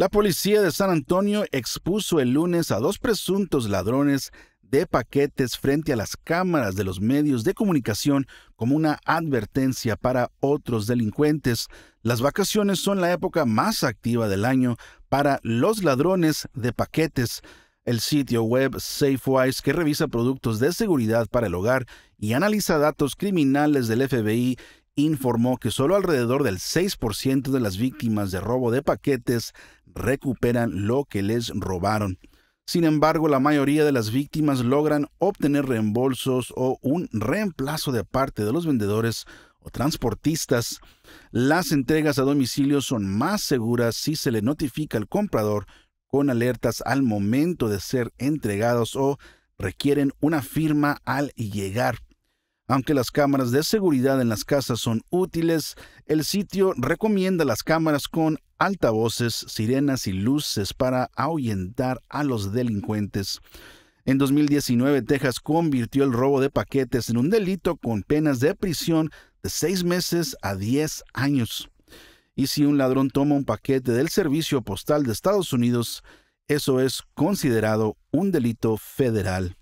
La policía de San Antonio expuso el lunes a dos presuntos ladrones de paquetes frente a las cámaras de los medios de comunicación como una advertencia para otros delincuentes. Las vacaciones son la época más activa del año para los ladrones de paquetes. El sitio web Safewise, que revisa productos de seguridad para el hogar y analiza datos criminales del FBI, informó que solo alrededor del 6% de las víctimas de robo de paquetes recuperan lo que les robaron. Sin embargo, la mayoría de las víctimas logran obtener reembolsos o un reemplazo de parte de los vendedores o transportistas. Las entregas a domicilio son más seguras si se le notifica al comprador con alertas al momento de ser entregados o requieren una firma al llegar. Aunque las cámaras de seguridad en las casas son útiles, el sitio recomienda las cámaras con altavoces, sirenas y luces para ahuyentar a los delincuentes. En 2019, Texas convirtió el robo de paquetes en un delito con penas de prisión de seis meses a diez años. Y si un ladrón toma un paquete del Servicio Postal de Estados Unidos, eso es considerado un delito federal.